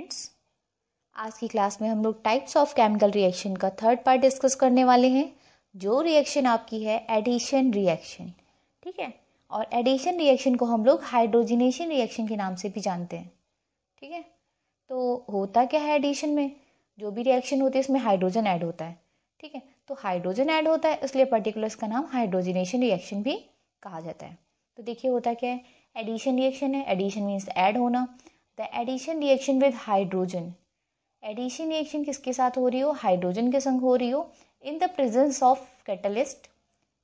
friends आज की class में हम लोग टाइप्स ऑफ केमिकल रिएक्शन का थर्ड पार्ट डिस्कस करने वाले हैं जो रिएक्शन आपकी है एडिशन रिएक्शन ठीक है और एडिशन रिएक्शन को हम लोग हाइड्रोजिनेशन रिएक्शन के नाम से भी जानते हैं ठीक है तो होता क्या है एडिशन में जो भी रिएक्शन होती है इसमें हाइड्रोजन ऐड होता है ठीक है तो हाइड्रोजन ऐड होता है इसलिए पर्टिकुलर इसका नाम हाइड्रोजिनेशन रिएक्शन भी कहा जाता है तो देखिए होता क्या है एडिशन रिएक्शन है एडिशन मीन्स ऐड होना the addition reaction with hydrogen addition reaction किसके साथ हो रही हो हाइड्रोजन के संग हो रही हो in the presence of catalyst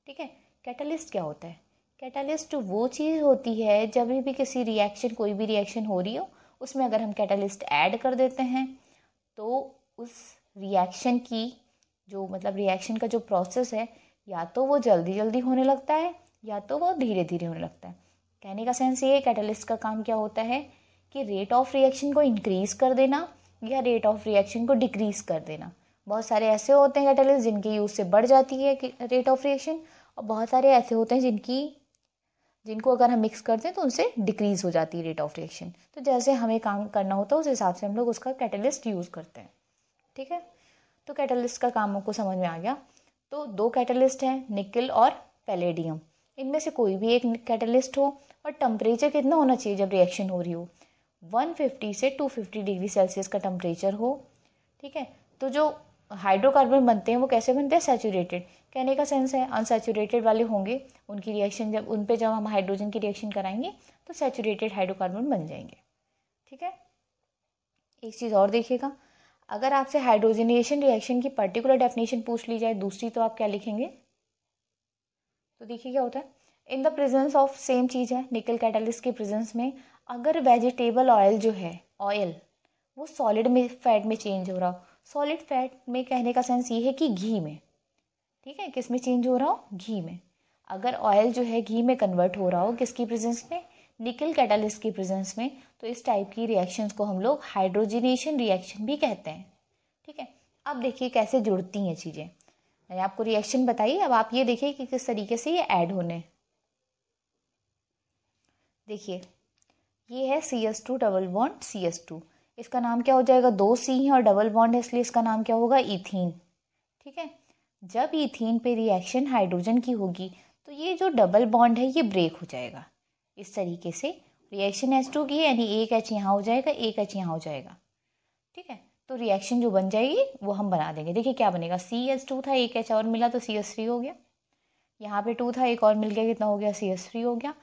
ठीक है कैटलिस्ट क्या होता है कैटलिस्ट वो चीज़ होती है जब भी किसी रिएक्शन कोई भी रिएक्शन हो रही हो उसमें अगर हम कैटलिस्ट ऐड कर देते हैं तो उस रिएक्शन की जो मतलब रिएक्शन का जो प्रोसेस है या तो वो जल्दी जल्दी होने लगता है या तो वो धीरे धीरे होने लगता है कहने का सेंस ये है कैटलिस्ट का काम क्या होता है कि रेट ऑफ रिएक्शन को इंक्रीज़ कर देना या रेट ऑफ रिएक्शन को डिक्रीज़ कर देना बहुत सारे ऐसे होते हैं कैटलिस्ट जिनके यूज़ से बढ़ जाती है रेट ऑफ रिएक्शन और बहुत सारे ऐसे होते हैं जिनकी जिनको अगर हम मिक्स करते हैं तो उनसे डिक्रीज़ हो जाती है रेट ऑफ रिएक्शन तो जैसे हमें काम करना होता है उस हिसाब से हम लोग उसका कैटलिस्ट यूज़ करते हैं ठीक है तो कैटलिस्ट का काम आपको समझ में आ गया तो दो कैटलिस्ट हैं निकल और पैलेडियम इनमें से कोई भी एक कैटलिस्ट हो और टम्परेचर कितना होना चाहिए जब रिएक्शन हो रही हो 150 से 250 डिग्री सेल्सियस का टेम्परेचर हो ठीक है तो जो हाइड्रोकार्बन बनते हैं वो कैसे बनते हैं सैचुरेटेड कहने का सेंस है अनसैचुरेटेड वाले होंगे उनकी रिएक्शन जब उन पर जब हम हाइड्रोजन की रिएक्शन कराएंगे तो सैचुरेटेड हाइड्रोकार्बन बन जाएंगे ठीक है एक चीज़ और देखिएगा अगर आपसे हाइड्रोजनेशन रिएक्शन की पर्टिकुलर डेफिनेशन पूछ ली जाए दूसरी तो आप क्या लिखेंगे तो देखिए क्या होता है in the presence of same चीज़ है निकल कैटलिस्ट के प्रेजेंस में अगर वेजिटेबल ऑयल जो है ऑयल वो सॉलिड में फैट में चेंज हो रहा हो सॉलिड फैट में कहने का सेंस ये है कि घी में ठीक है किस में चेंज हो रहा हो घी में अगर ऑयल जो है घी में कन्वर्ट हो रहा हो किसकी प्रेजेंस में निकल कैटालिस्ट की प्रेजेंस में तो इस टाइप की रिएक्शंस को हम लोग हाइड्रोजिनेशन रिएक्शन भी कहते हैं ठीक है अब देखिए कैसे जुड़ती हैं चीज़ें मैंने आपको रिएक्शन बताई अब आप ये देखिए कि किस तरीके से ये ऐड होने देखिए ये है C S two double bond C S two इसका नाम क्या हो जाएगा दो सी है और डबल बॉन्ड है इसलिए इसका नाम क्या होगा इथीन ठीक है जब इथीन पे रिएक्शन हाइड्रोजन की होगी तो ये जो डबल बॉन्ड है ये ब्रेक हो जाएगा इस तरीके से रिएक्शन एस टू की यानी एक एच यहाँ हो जाएगा एक एच यहाँ हो जाएगा ठीक है तो रिएक्शन जो बन जाएगी वो हम बना देंगे देखिए क्या बनेगा सी एस टू था एक एच और मिला तो सी एस थ्री हो गया यहाँ पे टू था एक और मिल गया कितना हो गया सी एस थ्री हो गया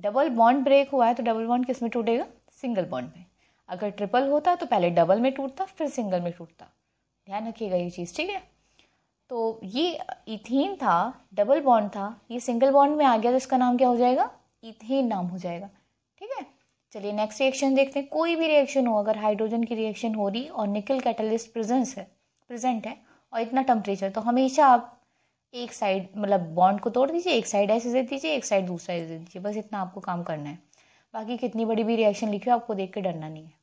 डबल बॉन्ड ब्रेक हुआ है तो डबल बॉन्ड किस में टूटेगा सिंगल बॉन्ड में अगर ट्रिपल होता तो पहले डबल में टूटता फिर सिंगल में टूटता ध्यान रखिएगा ये चीज़ ठीक है तो ये इथीन था डबल बॉन्ड था ये सिंगल बॉन्ड में आ गया तो इसका नाम क्या हो जाएगा इथेन नाम हो जाएगा ठीक है चलिए नेक्स्ट रिएक्शन देखते हैं कोई भी रिएक्शन हो अगर हाइड्रोजन की रिएक्शन हो रही और निकल कैटलिस्ट प्रेजेंस है प्रेजेंट है और इतना टेम्परेचर तो हमेशा आप एक साइड मतलब बॉन्ड को तोड़ दीजिए एक साइड ऐसे दे दीजिए एक साइड दूसरा ऐसे दे दीजिए बस इतना आपको काम करना है बाकी कितनी बड़ी भी रिएक्शन लिखी हो आपको देख के डरना नहीं है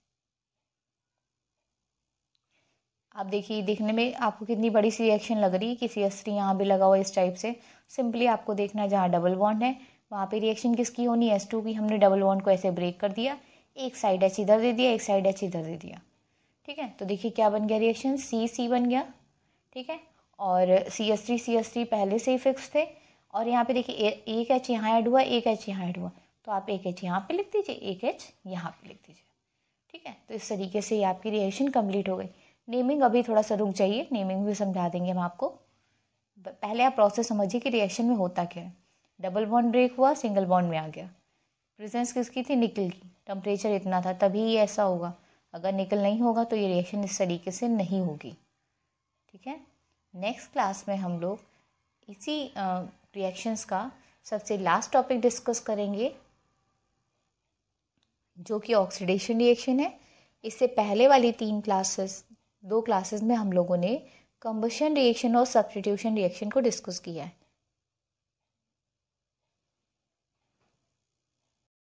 आप देखिए देखने में आपको कितनी बड़ी सी रिएक्शन लग रही है किसी अस्त्री यहाँ भी लगा हुआ इस टाइप से सिंपली आपको देखना है जहाँ डबल बॉन्ड है वहाँ पे रिएक्शन किसकी होनी एस टू की हमने डबल बॉन्ड को ऐसे ब्रेक कर दिया एक साइड एच इधर दे दिया एक साइड एच इधर दे दिया ठीक है तो देखिए क्या बन गया रिएक्शन सी सी बन गया ठीक है और C S three C S three पहले से ही फिक्स थे और यहाँ पे देखिए एक एच यहाँ ऐड हुआ एक एच यहाँ ऐड हुआ तो आप एक एच यहाँ पे लिख दीजिए एक एच यहाँ पे लिख दीजिए ठीक है तो इस तरीके से ये आपकी रिएक्शन कंप्लीट हो गई नेमिंग अभी थोड़ा सा रुक जाइए नेमिंग भी समझा देंगे हम आपको पहले आप प्रोसेस समझिए कि रिएक्शन में होता क्या है डबल बॉन्ड ब्रेक हुआ सिंगल बॉन्ड में आ गया प्रेजेंस किसकी थी निकल की टेम्परेचर इतना था तभी ये ऐसा होगा अगर निकल नहीं होगा तो ये रिएक्शन इस तरीके से नहीं होगी ठीक है नेक्स्ट क्लास में हम लोग इसी रिएक्शंस का सबसे लास्ट टॉपिक डिस्कस करेंगे जो कि ऑक्सीडेशन रिएक्शन है इससे पहले वाली तीन क्लासेस दो क्लासेस में हम लोगों ने कंबशन रिएक्शन और सब्सटीट्यूशन रिएक्शन को डिस्कस किया है